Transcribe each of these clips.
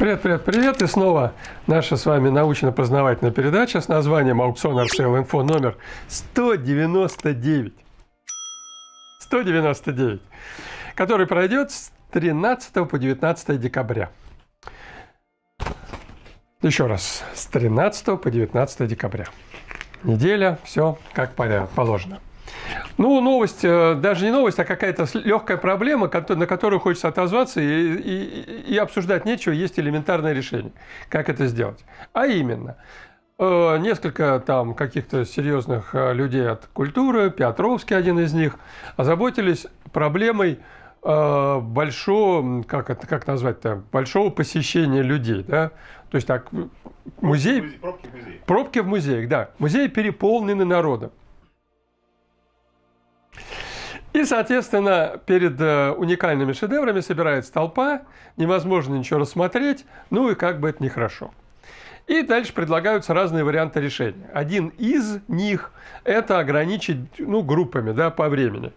Привет, привет, привет! И снова наша с вами научно-познавательная передача с названием «Аукцион Арсейл Инфо» номер 199. 199, который пройдет с 13 по 19 декабря. Еще раз, с 13 по 19 декабря. Неделя, все как положено. Ну, новость, э, даже не новость, а какая-то легкая проблема, на которую хочется отозваться, и, и, и обсуждать нечего, есть элементарное решение, как это сделать. А именно, э, несколько там каких-то серьезных э, людей от культуры, Петровский один из них, озаботились проблемой большого, как это как назвать-то, большого посещения людей, да? То есть так, музей... Пробки в, музей. пробки в музеях, да. Музеи переполнены народом. И, соответственно, перед э, уникальными шедеврами собирается толпа, невозможно ничего рассмотреть, ну и как бы это нехорошо. И дальше предлагаются разные варианты решения. Один из них – это ограничить ну, группами да, по времени.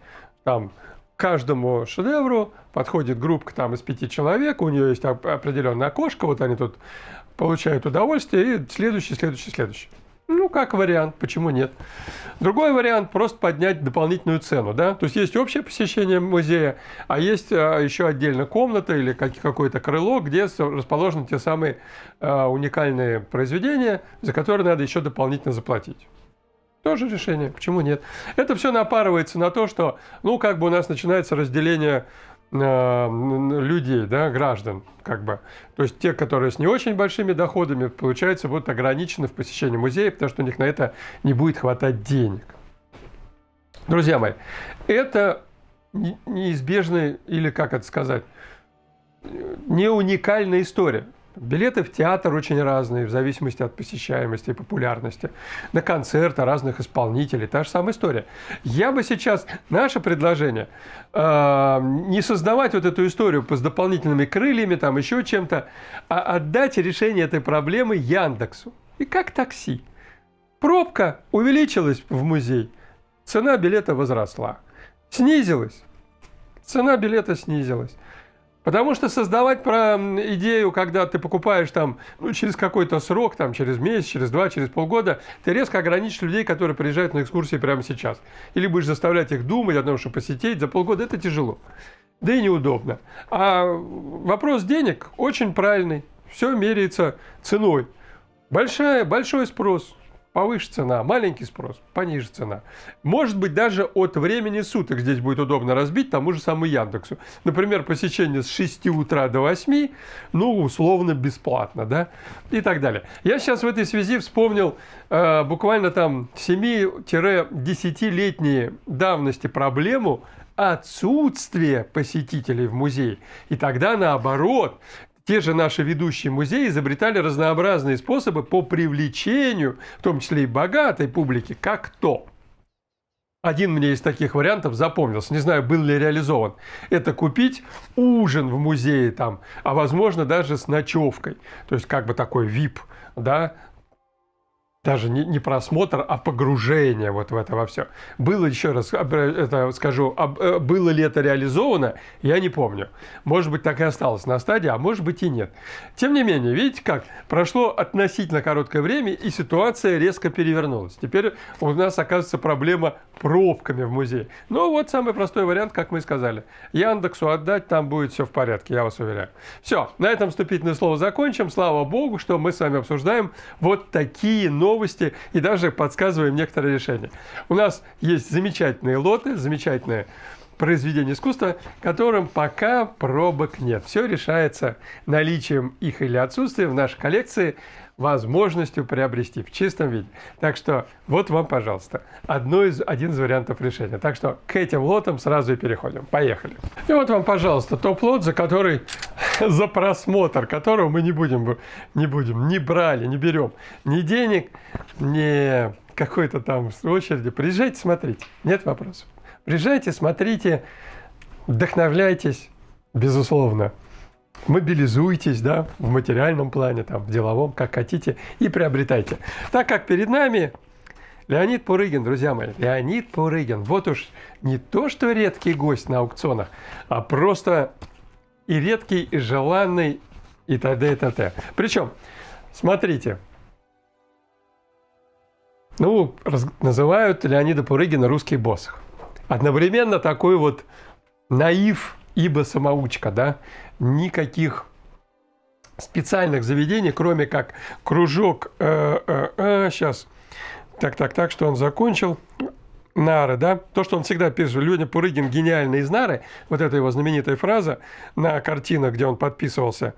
Там каждому шедевру подходит группа, там, из пяти человек, у нее есть определенное окошко, вот они тут получают удовольствие, и следующий, следующий, следующий. Ну, как вариант, почему нет? Другой вариант – просто поднять дополнительную цену. Да? То есть, есть общее посещение музея, а есть а, еще отдельно комната или какое-то крыло, где расположены те самые а, уникальные произведения, за которые надо еще дополнительно заплатить. Тоже решение, почему нет? Это все напарывается на то, что, ну, как бы у нас начинается разделение Э, людей, да, граждан, как бы. То есть те, которые с не очень большими доходами, получается, будут ограничены в посещении музея, потому что у них на это не будет хватать денег. Друзья мои, это неизбежная, или как это сказать, не уникальная история. Билеты в театр очень разные, в зависимости от посещаемости и популярности. На концерты разных исполнителей. Та же самая история. Я бы сейчас, наше предложение, э, не создавать вот эту историю с дополнительными крыльями, там еще чем-то, а отдать решение этой проблемы Яндексу. И как такси. Пробка увеличилась в музей, цена билета возросла. Снизилась, цена билета снизилась. Потому что создавать про идею, когда ты покупаешь там, ну, через какой-то срок, там, через месяц, через два, через полгода, ты резко ограничишь людей, которые приезжают на экскурсии прямо сейчас. Или будешь заставлять их думать о том, что посетить за полгода, это тяжело. Да и неудобно. А вопрос денег очень правильный. Все меряется ценой. Большая, большой спрос повыше цена, маленький спрос, пониже цена. Может быть, даже от времени суток здесь будет удобно разбить тому же самому Яндексу. Например, посещение с 6 утра до 8, ну, условно, бесплатно, да, и так далее. Я сейчас в этой связи вспомнил э, буквально там 7-10-летние давности проблему, отсутствие посетителей в музей. И тогда наоборот, те же наши ведущие музеи изобретали разнообразные способы по привлечению, в том числе и богатой публики, как то. Один мне из таких вариантов запомнился, не знаю, был ли реализован. Это купить ужин в музее там, а возможно даже с ночевкой. То есть как бы такой VIP, да, даже не, не просмотр, а погружение вот в это во все. Было, еще раз э, это скажу, э, было ли это реализовано, я не помню. Может быть, так и осталось на стадии, а может быть и нет. Тем не менее, видите как, прошло относительно короткое время, и ситуация резко перевернулась. Теперь у нас, оказывается, проблема пробками в музее. Ну, вот самый простой вариант, как мы и сказали. Яндексу отдать, там будет все в порядке, я вас уверяю. Все, на этом вступительное слово закончим. Слава богу, что мы с вами обсуждаем вот такие новости новости и даже подсказываем некоторые решения. У нас есть замечательные лоты, замечательные произведение искусства, которым пока пробок нет. Все решается наличием их или отсутствием в нашей коллекции возможностью приобрести в чистом виде. Так что вот вам, пожалуйста, одно из, один из вариантов решения. Так что к этим лотам сразу и переходим. Поехали. И вот вам, пожалуйста, топ-лот, за который, за просмотр которого мы не будем, не будем, не брали, не берем ни денег, ни какой-то там очереди. Приезжайте, смотрите. Нет вопросов. Приезжайте, смотрите, вдохновляйтесь, безусловно мобилизуйтесь да, в материальном плане, там, в деловом, как хотите, и приобретайте. Так как перед нами Леонид Пурыгин, друзья мои, Леонид Пурыгин. Вот уж не то, что редкий гость на аукционах, а просто и редкий, и желанный, и т.д. и т.т. Причем, смотрите, ну, раз, называют Леонида Пурыгина русский босс. Одновременно такой вот наив, ибо самоучка, да? никаких специальных заведений, кроме как кружок, э, э, э, сейчас, так, так, так, что он закончил, Нары, да, то, что он всегда пишет, Леня Пурыгин гениальный из Нары, вот эта его знаменитая фраза на картинах, где он подписывался,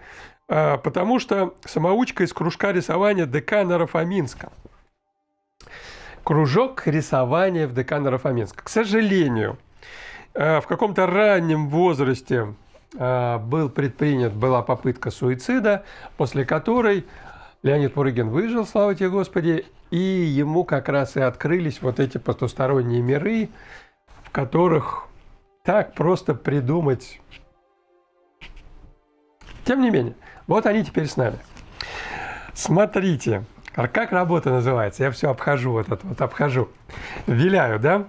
э, потому что самоучка из кружка рисования ДК Нарафаминска. Кружок рисования в ДК Нарафаминска. К сожалению, э, в каком-то раннем возрасте, Э, был предпринят, была попытка суицида, после которой Леонид Пурыгин выжил, слава тебе Господи, и ему как раз и открылись вот эти потусторонние миры, в которых так просто придумать. Тем не менее, вот они теперь с нами. Смотрите, а как работа называется? Я все обхожу, вот это вот обхожу. Виляю, да?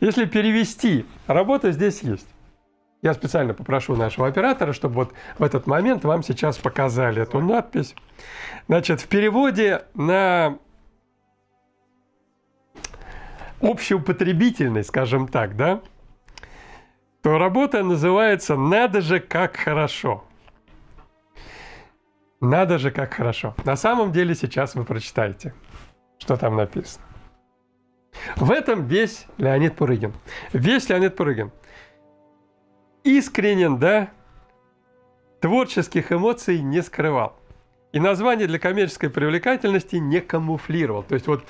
Если перевести, работа здесь есть. Я специально попрошу нашего оператора, чтобы вот в этот момент вам сейчас показали эту надпись. Значит, в переводе на общую потребительность, скажем так, да, то работа называется «Надо же, как хорошо». Надо же, как хорошо. На самом деле сейчас вы прочитаете, что там написано. В этом весь Леонид Пурыгин. Весь Леонид Пурыгин искренен, да, творческих эмоций не скрывал. И название для коммерческой привлекательности не камуфлировал. То есть вот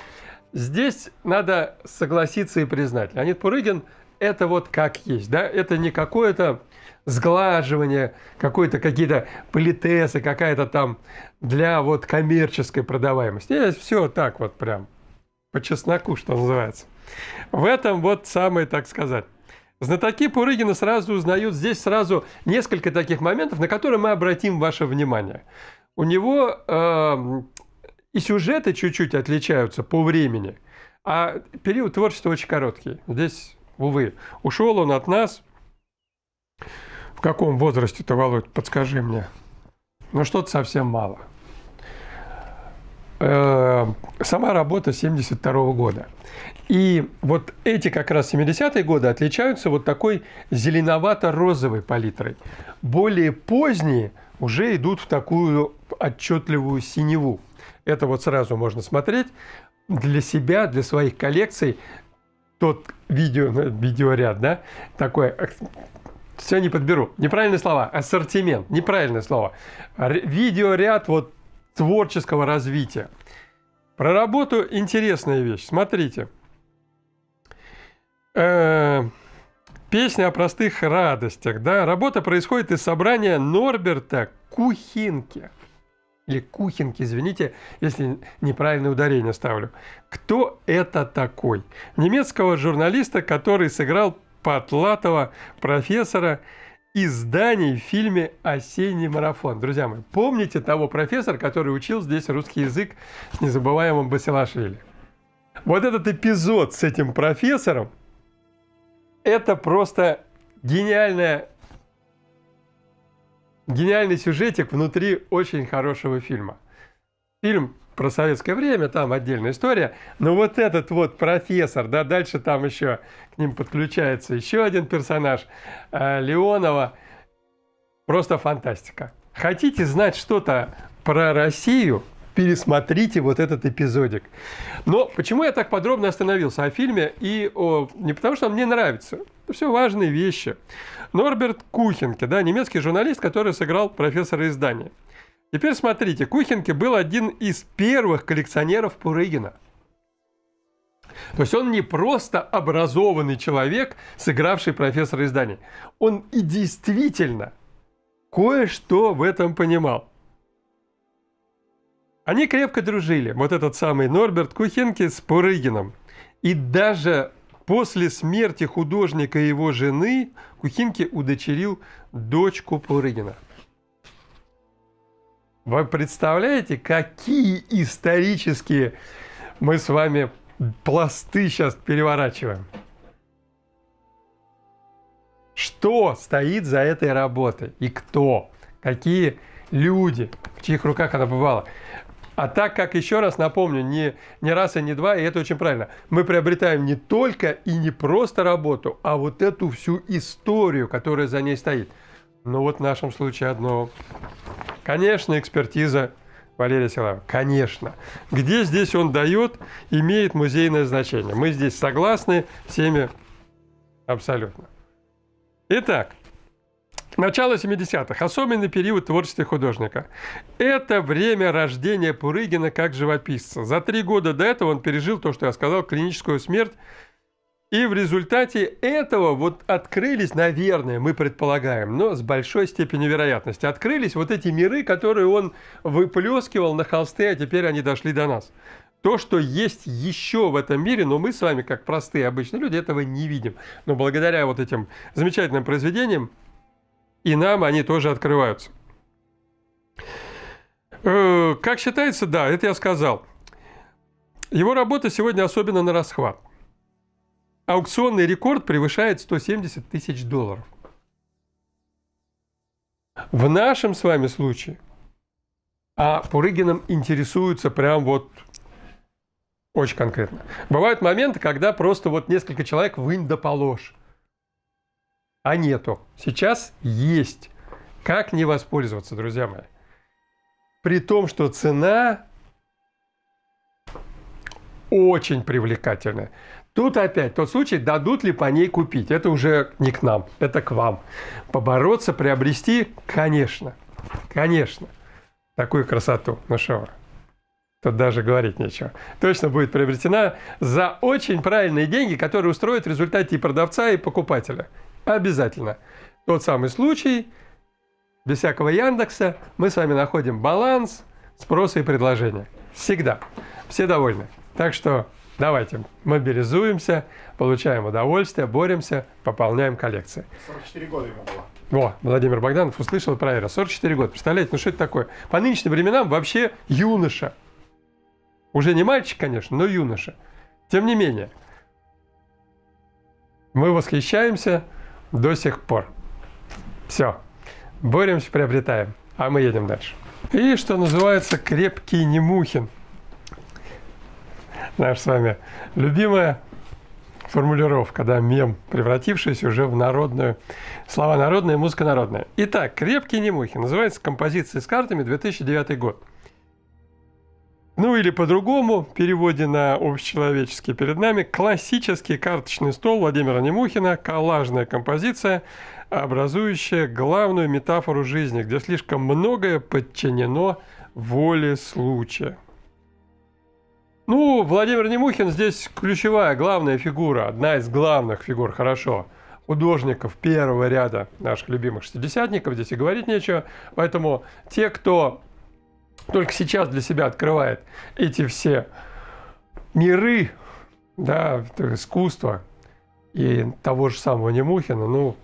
здесь надо согласиться и признать. Леонид Пурыгин – это вот как есть. Да? Это не какое-то сглаживание, какое то какие-то политесы, какая-то там для вот коммерческой продаваемости. Здесь все так вот прям по чесноку, что называется. В этом вот самое, так сказать, Знатоки Пурыгина сразу узнают здесь сразу несколько таких моментов, на которые мы обратим ваше внимание. У него э, и сюжеты чуть-чуть отличаются по времени, а период творчества очень короткий. Здесь, увы, ушел он от нас. В каком возрасте-то, Володь, подскажи мне? Ну, что-то совсем мало. Э, сама работа 72 -го года. И вот эти как раз 70-е годы отличаются вот такой зеленовато-розовой палитрой. Более поздние уже идут в такую отчетливую синеву. Это вот сразу можно смотреть для себя, для своих коллекций. Тот видео, э, видеоряд, да, такой э, все не подберу. Неправильные слова. Ассортимент. Неправильное слово. Видеоряд вот творческого развития. Про работу интересная вещь. Смотрите. Э -э песня о простых радостях. Да? Работа происходит из собрания Норберта Кухинки. Или Кухинки, извините, если неправильное ударение ставлю. Кто это такой? Немецкого журналиста, который сыграл Патлатова, профессора, изданий в фильме «Осенний марафон». Друзья мои, помните того профессора, который учил здесь русский язык с незабываемым Басилашвили? Вот этот эпизод с этим профессором, это просто гениальная гениальный сюжетик внутри очень хорошего фильма. Фильм про советское время, там отдельная история. Но вот этот вот профессор, да, дальше там еще к ним подключается еще один персонаж э, Леонова. Просто фантастика. Хотите знать что-то про Россию? пересмотрите вот этот эпизодик. Но почему я так подробно остановился о фильме и о... Не потому что он мне нравится, это все важные вещи. Норберт Кухенке, да, немецкий журналист, который сыграл профессора издания. Теперь смотрите, Кухенке был один из первых коллекционеров Пурыгина. То есть он не просто образованный человек, сыгравший профессора издания, Он и действительно кое-что в этом понимал. Они крепко дружили, вот этот самый Норберт Кухенки с Пурыгином. И даже после смерти художника и его жены Кухинки удочерил дочку Пурыгина – вы представляете, какие исторические мы с вами пласты сейчас переворачиваем? Что стоит за этой работой и кто? Какие люди, в чьих руках она бывала? А так как, еще раз напомню, не, не раз и не два, и это очень правильно, мы приобретаем не только и не просто работу, а вот эту всю историю, которая за ней стоит. Ну вот в нашем случае одно Конечно, экспертиза Валерия Силава. Конечно. Где здесь он дает, имеет музейное значение. Мы здесь согласны всеми абсолютно. Итак, Начало 70-х, особенный период творчества художника. Это время рождения Пурыгина как живописца. За три года до этого он пережил то, что я сказал, клиническую смерть и в результате этого вот открылись, наверное, мы предполагаем, но с большой степенью вероятности, открылись вот эти миры, которые он выплескивал на холсте, а теперь они дошли до нас. То, что есть еще в этом мире, но мы с вами, как простые обычные люди, этого не видим. Но благодаря вот этим замечательным произведениям и нам они тоже открываются. Э, как считается, да, это я сказал. Его работа сегодня особенно на расхват – Аукционный рекорд превышает 170 тысяч долларов. В нашем с вами случае, а Пурыгином интересуются прям вот очень конкретно. Бывают моменты, когда просто вот несколько человек вынь да положь. А нету. Сейчас есть. Как не воспользоваться, друзья мои? При том, что цена очень привлекательная. Тут опять тот случай, дадут ли по ней купить. Это уже не к нам, это к вам. Побороться, приобрести, конечно, конечно. Такую красоту, ну что Тут даже говорить нечего. Точно будет приобретена за очень правильные деньги, которые устроят в результате и продавца, и покупателя. Обязательно. Тот самый случай, без всякого Яндекса, мы с вами находим баланс спроса и предложения. Всегда. Все довольны. Так что Давайте мобилизуемся, получаем удовольствие, боремся, пополняем коллекции. 44 года ему было. О, Владимир Богданов услышал про это. 44 года. Представляете, ну что это такое? По нынешним временам вообще юноша. Уже не мальчик, конечно, но юноша. Тем не менее, мы восхищаемся до сих пор. Все. Боремся, приобретаем. А мы едем дальше. И, что называется, крепкий Немухин – Наша с вами любимая формулировка, да, мем, превратившийся уже в народную, слова народные, музыка народная. Итак, «Крепкие немухи» называется композиция с картами 2009 год. Ну или по-другому, переводе на общечеловеческий, перед нами классический карточный стол Владимира Немухина, коллажная композиция, образующая главную метафору жизни, где слишком многое подчинено воле случая. Ну, Владимир Немухин здесь ключевая, главная фигура, одна из главных фигур, хорошо, художников первого ряда наших любимых шестидесятников, здесь и говорить нечего. Поэтому те, кто только сейчас для себя открывает эти все миры, да, искусства и того же самого Немухина, ну,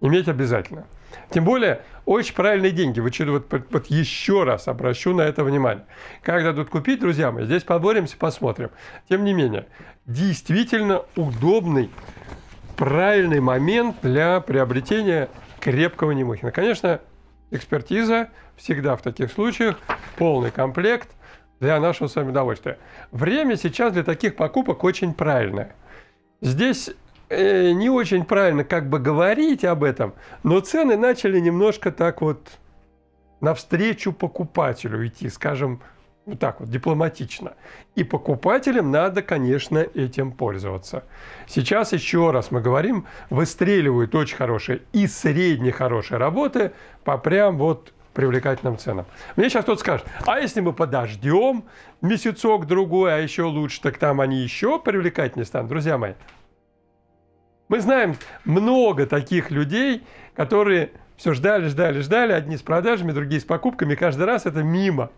иметь обязательно. Тем более, очень правильные деньги. Вы что вот, вот еще раз обращу на это внимание. Как дадут купить, друзья мои, здесь поборемся, посмотрим. Тем не менее, действительно удобный, правильный момент для приобретения крепкого Немухина. Конечно, экспертиза всегда в таких случаях, полный комплект для нашего с вами удовольствия. Время сейчас для таких покупок очень правильное. Здесь Э, не очень правильно как бы говорить об этом, но цены начали немножко так вот навстречу покупателю идти, скажем, вот так вот, дипломатично. И покупателям надо, конечно, этим пользоваться. Сейчас еще раз мы говорим, выстреливают очень хорошие и средне хорошие работы по прям вот привлекательным ценам. Мне сейчас кто-то скажет, а если мы подождем месяцок-другой, а еще лучше, так там они еще привлекательнее станут. Друзья мои, мы знаем много таких людей, которые все ждали, ждали, ждали, одни с продажами, другие с покупками, каждый раз это мимо.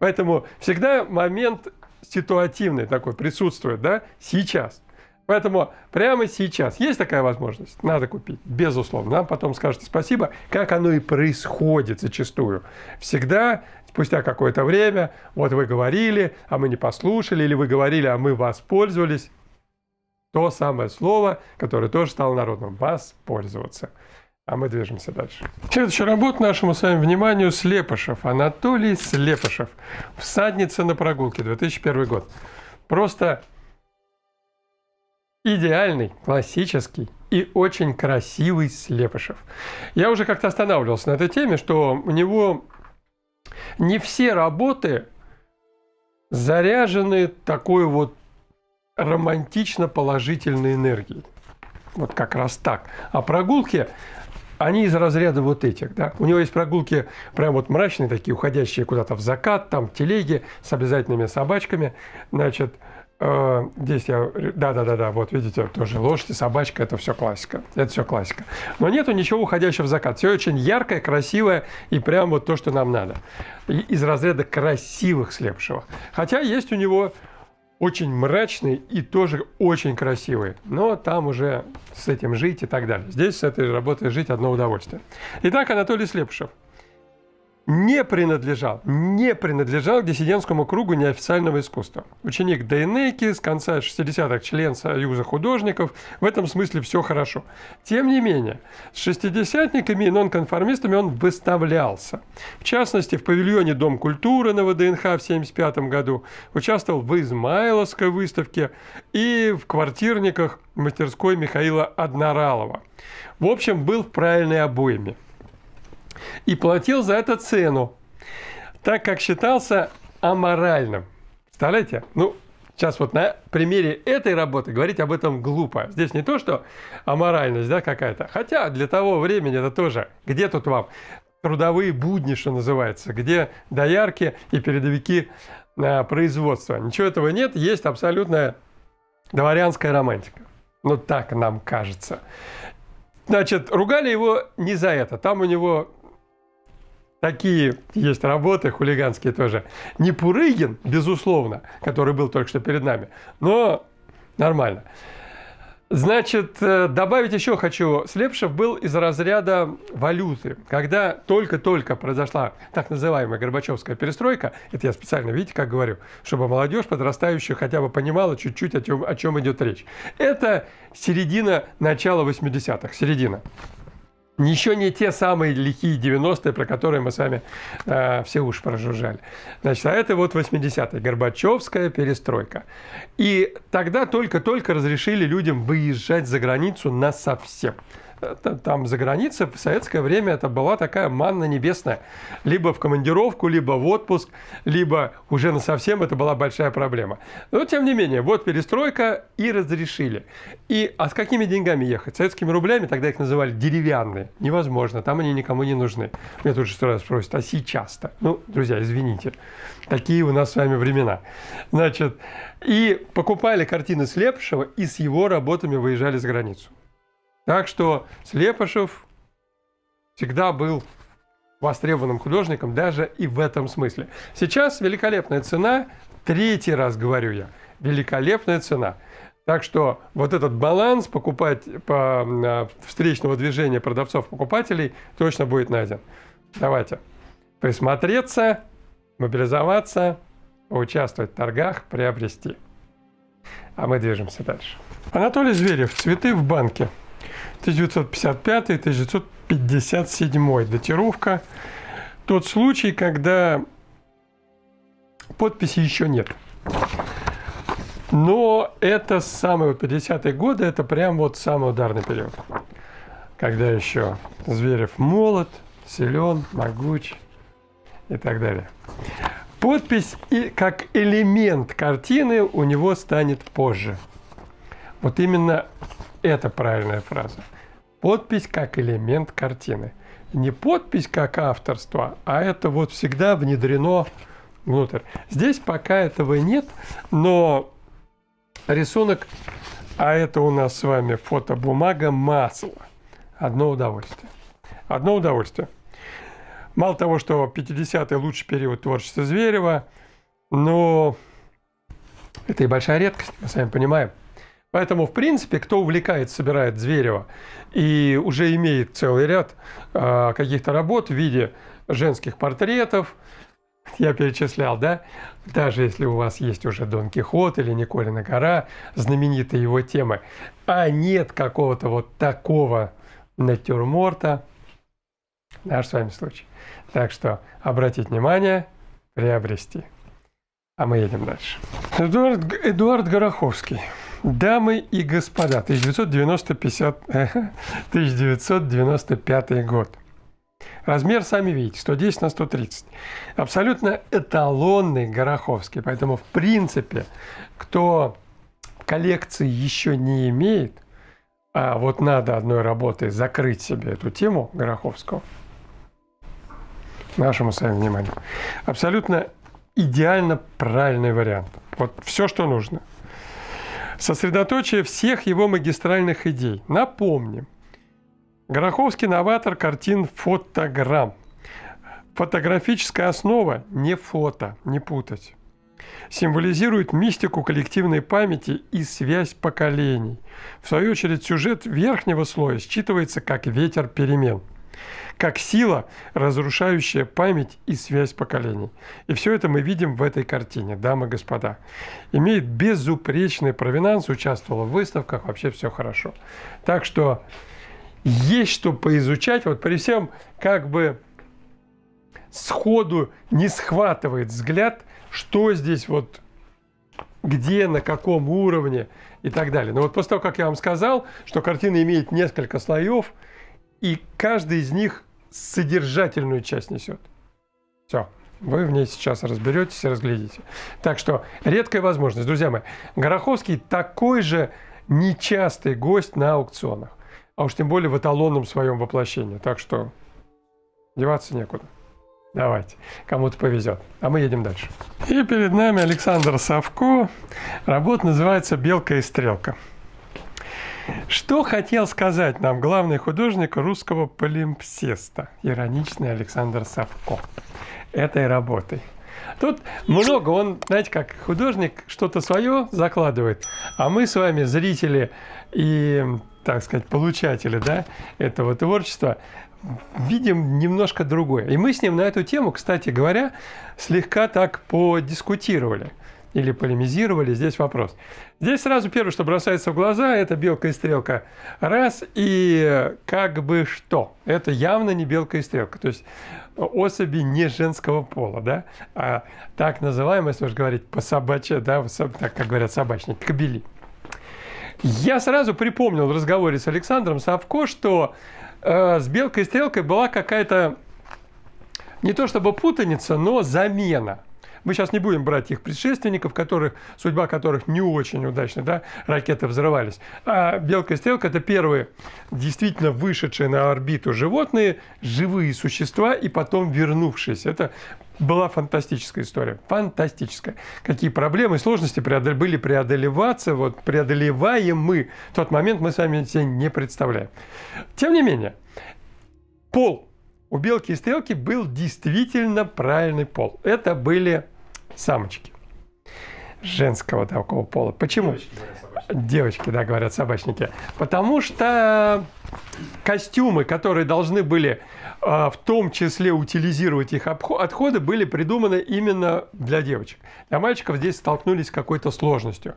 Поэтому всегда момент ситуативный такой присутствует, да, сейчас. Поэтому прямо сейчас есть такая возможность, надо купить, безусловно. Нам потом скажете спасибо, как оно и происходит зачастую. Всегда, спустя какое-то время, вот вы говорили, а мы не послушали, или вы говорили, а мы воспользовались. То самое слово, которое тоже стало народным. Воспользоваться. А мы движемся дальше. Следующая работа нашему с вами вниманию Слепышев. Анатолий Слепышев. «Всадница на прогулке», 2001 год. Просто идеальный, классический и очень красивый Слепышев. Я уже как-то останавливался на этой теме, что у него не все работы заряжены такой вот романтично-положительной энергии. Вот как раз так. А прогулки, они из разряда вот этих. Да? У него есть прогулки прям вот мрачные такие, уходящие куда-то в закат, там телеги с обязательными собачками. Значит, э, здесь я... Да-да-да-да, вот видите, тоже лошади, собачка, это все классика. Это все классика. Но нету ничего уходящего в закат. Все очень яркое, красивое и прям вот то, что нам надо. И из разряда красивых слепшего. Хотя есть у него очень мрачный и тоже очень красивый. Но там уже с этим жить и так далее. Здесь с этой работой жить одно удовольствие. Итак, Анатолий Слепышев – не принадлежал, не принадлежал к диссидентскому кругу неофициального искусства. Ученик Дейнеки с конца 60-х член Союза художников, в этом смысле все хорошо. Тем не менее, с шестидесятниками и нонконформистами он выставлялся. В частности, в павильоне Дом культуры на ВДНХ в 1975 году, участвовал в Измайловской выставке и в квартирниках мастерской Михаила Одноралова. В общем, был в правильной обойме – и платил за это цену, так как считался аморальным. Представляете? Ну, сейчас вот на примере этой работы говорить об этом глупо. Здесь не то, что аморальность да, какая-то, хотя для того времени это тоже. Где тут вам трудовые будни, что называется, где доярки и передовики э, производства. Ничего этого нет, есть абсолютная дворянская романтика. Ну, так нам кажется. Значит, ругали его не за это. Там у него такие есть работы хулиганские тоже. Не Пурыгин, безусловно, который был только что перед нами, но нормально. Значит, э, добавить еще хочу. Слепшев был из разряда валюты. Когда только-только произошла так называемая Горбачевская перестройка, это я специально, видите, как говорю, чтобы молодежь подрастающая хотя бы понимала чуть-чуть, о чем, о чем идет речь. Это середина, начала 80-х, середина. Ничего не те самые лихие 90-е, про которые мы с вами э, все уж прожужжали. Значит, а это вот 80-е, Горбачевская перестройка. И тогда только-только разрешили людям выезжать за границу на совсем там за границей в советское время это была такая манна небесная. Либо в командировку, либо в отпуск, либо уже на совсем это была большая проблема. Но тем не менее, вот перестройка и разрешили. И а с какими деньгами ехать? Советскими рублями тогда их называли деревянные. Невозможно, там они никому не нужны. Мне тут же раз спросят, а сейчас-то? Ну, друзья, извините, такие у нас с вами времена. Значит, и покупали картины слепшего и с его работами выезжали за границу. Так что Слепышев всегда был востребованным художником даже и в этом смысле. Сейчас великолепная цена, третий раз говорю я, великолепная цена. Так что вот этот баланс покупать по а, встречного движения продавцов-покупателей точно будет найден. Давайте присмотреться, мобилизоваться, поучаствовать в торгах, приобрести. А мы движемся дальше. Анатолий Зверев. Цветы в банке. 1955-1957 датировка. Тот случай, когда подписи еще нет. Но это самые вот 50-е годы, это прям вот самый ударный период. Когда еще Зверев молод, силен, могуч и так далее. Подпись и как элемент картины у него станет позже. Вот именно это правильная фраза. Подпись как элемент картины. Не подпись как авторство, а это вот всегда внедрено внутрь. Здесь пока этого нет, но рисунок, а это у нас с вами фотобумага масло. Одно удовольствие. Одно удовольствие. Мало того, что 50-й лучший период творчества Зверева, но это и большая редкость, мы с вами понимаем – Поэтому, в принципе, кто увлекает, собирает зверево и уже имеет целый ряд э, каких-то работ в виде женских портретов, я перечислял, да? Даже если у вас есть уже Дон Кихот или Николина гора, знаменитые его темы, а нет какого-то вот такого натюрморта, наш с вами случай. Так что обратить внимание, приобрести. А мы едем дальше. Эдуард, Эдуард Гороховский. Дамы и господа, 1995 э, год. Размер сами видите, 110 на 130. Абсолютно эталонный Гороховский. Поэтому, в принципе, кто коллекции еще не имеет, а вот надо одной работой закрыть себе эту тему Гороховского, нашему с вами вниманию, абсолютно идеально правильный вариант. Вот все, что нужно – сосредоточие всех его магистральных идей. Напомним, Гороховский новатор картин «Фотограмм». Фотографическая основа – не фото, не путать. Символизирует мистику коллективной памяти и связь поколений. В свою очередь сюжет верхнего слоя считывается как ветер перемен – как сила, разрушающая память и связь поколений. И все это мы видим в этой картине, дамы и господа. Имеет безупречный провинанс, участвовала в выставках, вообще все хорошо. Так что есть что поизучать, вот при всем как бы сходу не схватывает взгляд, что здесь вот где, на каком уровне и так далее. Но вот после того, как я вам сказал, что картина имеет несколько слоев, и каждый из них содержательную часть несет. Все. Вы в ней сейчас разберетесь и разглядите. Так что редкая возможность. Друзья мои, Гороховский такой же нечастый гость на аукционах. А уж тем более в эталонном своем воплощении. Так что деваться некуда. Давайте, кому-то повезет. А мы едем дальше. И перед нами Александр Савко. Работа называется «Белка и стрелка». Что хотел сказать нам главный художник русского полимпсеста, ироничный Александр Савко, этой работой? Тут много, он, знаете, как художник что-то свое закладывает, а мы с вами, зрители и, так сказать, получатели да, этого творчества, видим немножко другое. И мы с ним на эту тему, кстати говоря, слегка так подискутировали или полемизировали, здесь вопрос. Здесь сразу первое, что бросается в глаза, это белка и стрелка. Раз, и как бы что. Это явно не белка и стрелка. То есть особи не женского пола, да, а так называемые, если уж говорить по собачье, да, так как говорят собачники, кобели. Я сразу припомнил в разговоре с Александром Савко, что э, с белкой и стрелкой была какая-то не то чтобы путаница, но замена – мы сейчас не будем брать их предшественников, которых, судьба которых не очень удачна, да, ракеты взрывались. А белка и стрелка – это первые действительно вышедшие на орбиту животные, живые существа и потом вернувшиеся. Это была фантастическая история, фантастическая. Какие проблемы сложности преодол были преодолеваться, вот преодолеваем мы. В тот момент мы с вами себе не представляем. Тем не менее, пол у белки и стрелки был действительно правильный пол. Это были самочки женского такого пола. Почему? Девочки, да, говорят собачники. Потому что костюмы, которые должны были а, в том числе утилизировать их отходы, были придуманы именно для девочек. Для мальчиков здесь столкнулись с какой-то сложностью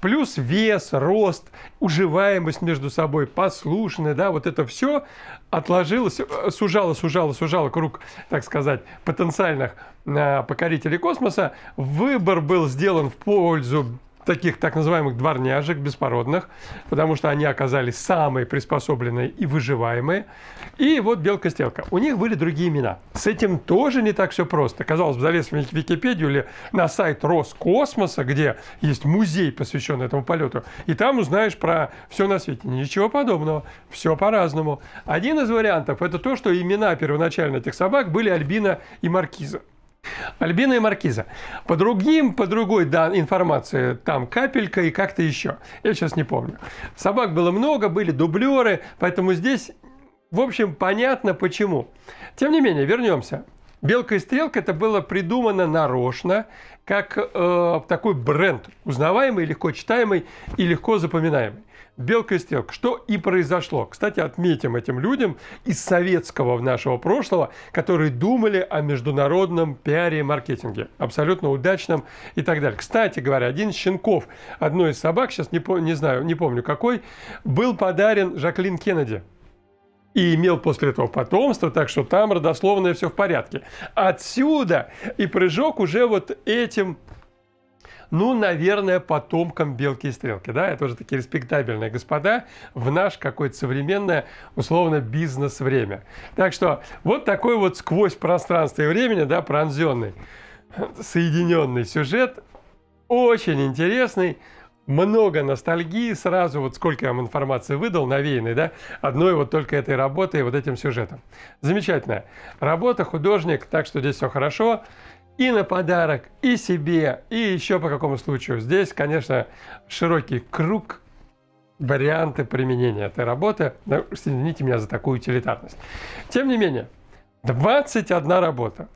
плюс вес, рост, уживаемость между собой, послушное, да, вот это все отложилось, э, сужало, сужало, сужало круг, так сказать, потенциальных э, покорителей космоса. Выбор был сделан в пользу таких так называемых дворняжек, беспородных, потому что они оказались самые приспособленные и выживаемые. И вот Белка-Стелка. У них были другие имена. С этим тоже не так все просто. Казалось бы, залез в Википедию или на сайт Роскосмоса, где есть музей, посвященный этому полету, и там узнаешь про все на свете. Ничего подобного. Все по-разному. Один из вариантов – это то, что имена первоначально этих собак были Альбина и Маркиза. Альбина и Маркиза. По другим, по другой да, информации, там капелька и как-то еще. Я сейчас не помню. Собак было много, были дублеры, поэтому здесь, в общем, понятно почему. Тем не менее, вернемся. Белка и стрелка это было придумано нарочно, как э, такой бренд, узнаваемый, легко читаемый и легко запоминаемый белка и стрелка, что и произошло. Кстати, отметим этим людям из советского в нашего прошлого, которые думали о международном пиаре и маркетинге, абсолютно удачном и так далее. Кстати говоря, один из щенков, одной из собак, сейчас не, не знаю, не помню какой, был подарен Жаклин Кеннеди и имел после этого потомство, так что там родословное все в порядке. Отсюда и прыжок уже вот этим ну, наверное, потомкам «Белки и стрелки». Да? Это уже такие респектабельные господа в наш какое-то современное, условно, бизнес-время. Так что вот такой вот сквозь пространство и времени, да, пронзенный, соединенный сюжет, очень интересный, много ностальгии сразу, вот сколько я вам информации выдал, навеянной, да, одной вот только этой работой и вот этим сюжетом. Замечательная работа, художник, так что здесь все хорошо и на подарок, и себе, и еще по какому случаю. Здесь, конечно, широкий круг варианты применения этой работы. Извините меня за такую утилитарность. Тем не менее, 21 работа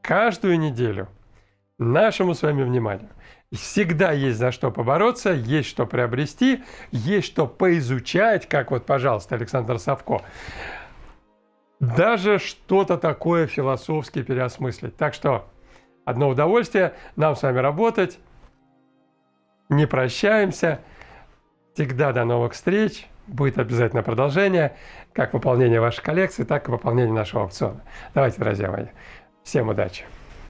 каждую неделю нашему с вами вниманию. Всегда есть за что побороться, есть что приобрести, есть что поизучать, как вот, пожалуйста, Александр Савко. Даже что-то такое философски переосмыслить. Так что Одно удовольствие нам с вами работать. Не прощаемся. Всегда до новых встреч. Будет обязательно продолжение, как выполнение вашей коллекции, так и выполнение нашего аукциона. Давайте, друзья мои, всем удачи!